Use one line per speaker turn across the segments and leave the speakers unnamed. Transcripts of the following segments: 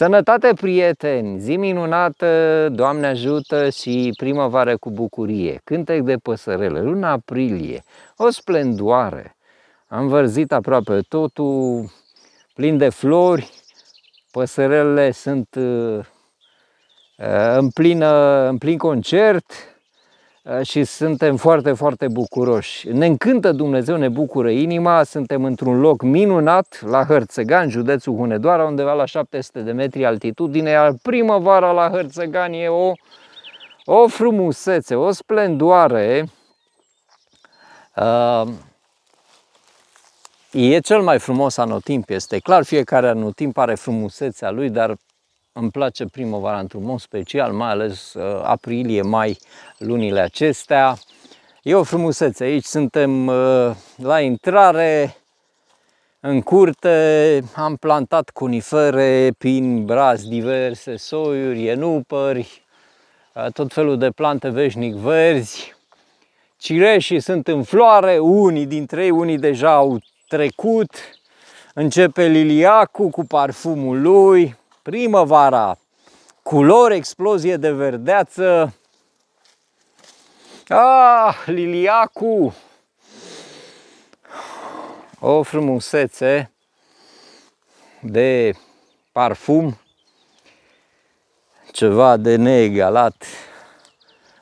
Sănătate, prieteni! Zi minunată, Doamne ajută și primăvară cu bucurie. Cântec de păsărele, luna aprilie, o splendoare. Am vărzit aproape totul, plin de flori. păsărele sunt uh, în, plină, în plin concert, Uh, și suntem foarte, foarte bucuroși. Ne încântă Dumnezeu, ne bucură inima, suntem într-un loc minunat, la Hărțegan, județul Hunedoara, undeva la 700 de metri altitudine, iar primăvara la Hărțegan e o, o frumusețe, o splendoare. Uh, e cel mai frumos anotimp, este clar, fiecare anotimp are frumusețea lui, dar îmi place primăvara într-un mod special, mai ales uh, aprilie, mai lunile acestea. E o frumusețe. Aici suntem uh, la intrare, în curte, am plantat conifere, pin, braz, diverse soiuri, enupări, uh, tot felul de plante veșnic verzi. Cireșii sunt în floare, unii dintre ei, unii deja au trecut. Începe liliacul cu parfumul lui primăvara, culori, explozie de verdeață. Ah, liliacu! O frumusețe de parfum, ceva de neegalat.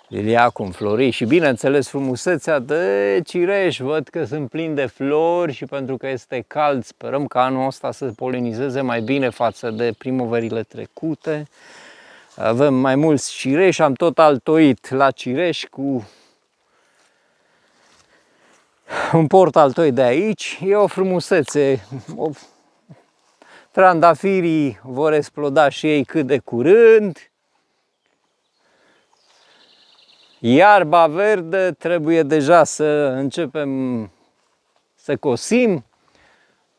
Liliacum, flori și bineînțeles frumusețea de cireș. Văd că sunt plin de flori și pentru că este cald sperăm că anul ăsta să polinizeze mai bine față de primăverile trecute. Avem mai mulți cireși, am tot altoit la cireș cu un port altoi de aici. E o frumusețe. Trandafirii vor exploda și ei cât de curând. iarba verde trebuie deja să începem să cosim.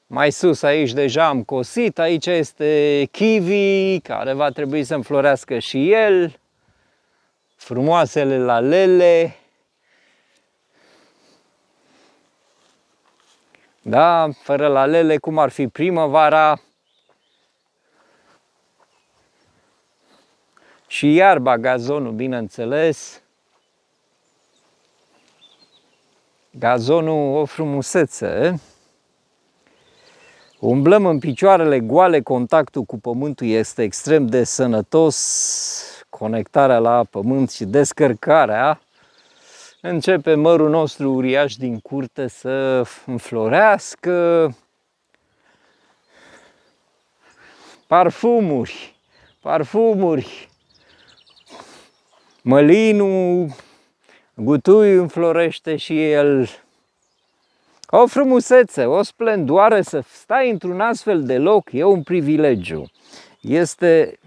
Mai sus aici deja am cosit, aici este kiwi care va trebui să înflorească și el. Frumoasele lalele. Da, fără lalele cum ar fi primăvara? Și iarba, gazonul, bineînțeles. Gazonul o frumusețe. Umblăm în picioarele goale, contactul cu pământul este extrem de sănătos, conectarea la pământ și descărcarea. Începe mărul nostru uriaș din curte să înflorească. Parfumuri, parfumuri, mălinul, Gutui înflorește și el. O frumusețe, o splendoare să stai într-un astfel de loc e un privilegiu. Este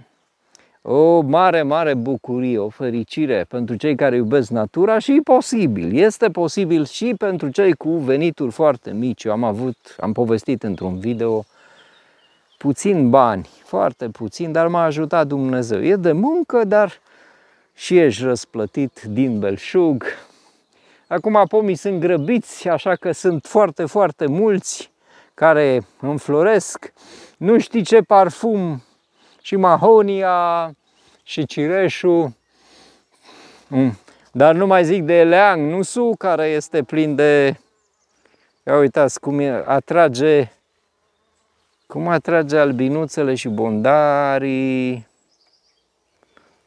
o mare, mare bucurie, o fericire pentru cei care iubesc natura și posibil. Este posibil și pentru cei cu venituri foarte mici. Eu am avut, am povestit într-un video, puțin bani, foarte puțin, dar m-a ajutat Dumnezeu. E de muncă, dar și ești răsplătit din belșug. Acum pomii sunt grăbiți, așa că sunt foarte, foarte mulți care înfloresc. Nu știi ce parfum și mahonia și cireșul, mm. dar nu mai zic de eleang, su, care este plin de... Ia uitați cum e, atrage, cum atrage albinuțele și bondarii,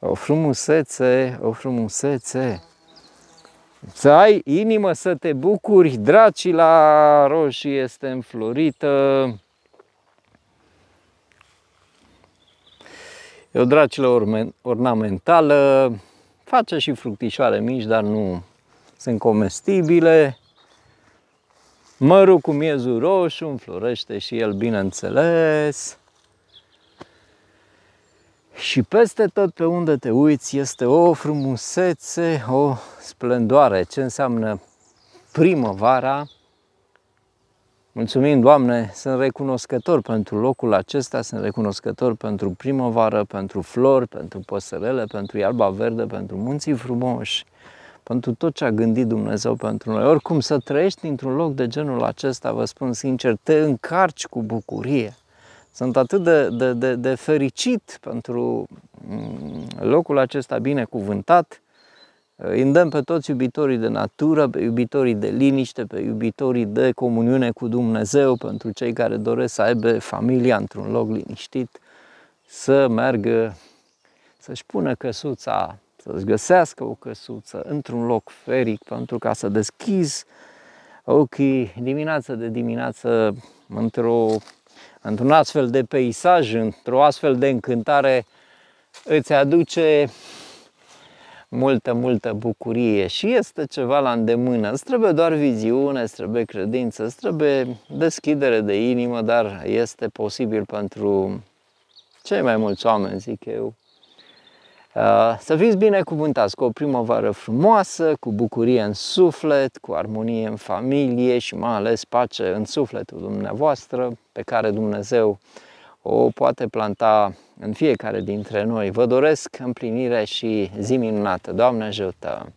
o frumusețe, o frumusețe. Să ai inimă să te bucuri, dracila roșie este înflorită. E o dracilă ornamentală, face și fructișoare mici, dar nu sunt comestibile. Mărul cu miezul roșu înflorește și el, bineînțeles. Și peste tot pe unde te uiți este o frumusețe, o splendoare. Ce înseamnă primăvara? Mulțumim, Doamne, sunt recunoscător pentru locul acesta, sunt recunoscător pentru primăvară, pentru flori, pentru păsărele, pentru iarba verde, pentru munții frumoși, pentru tot ce a gândit Dumnezeu pentru noi. Oricum, să trăiești într-un loc de genul acesta, vă spun sincer, te încarci cu bucurie. Sunt atât de, de, de, de fericit pentru mm, locul acesta binecuvântat. Îi uh, îndemn pe toți iubitorii de natură, pe iubitorii de liniște, pe iubitorii de comuniune cu Dumnezeu, pentru cei care doresc să aibă familia într-un loc liniștit, să meargă, să-și pună căsuța, să-și găsească o căsuță într-un loc feric, pentru ca să deschizi ochii dimineață de dimineață într-o într-un astfel de peisaj, într-o astfel de încântare, îți aduce multă, multă bucurie și este ceva la îndemână. Îți trebuie doar viziune, îți trebuie credință, îți trebuie deschidere de inimă, dar este posibil pentru cei mai mulți oameni, zic eu, Uh, să fiți binecuvântați cu o primăvară frumoasă, cu bucurie în suflet, cu armonie în familie și mai ales pace în sufletul dumneavoastră pe care Dumnezeu o poate planta în fiecare dintre noi. Vă doresc împlinire și zi minunată. Doamne ajută!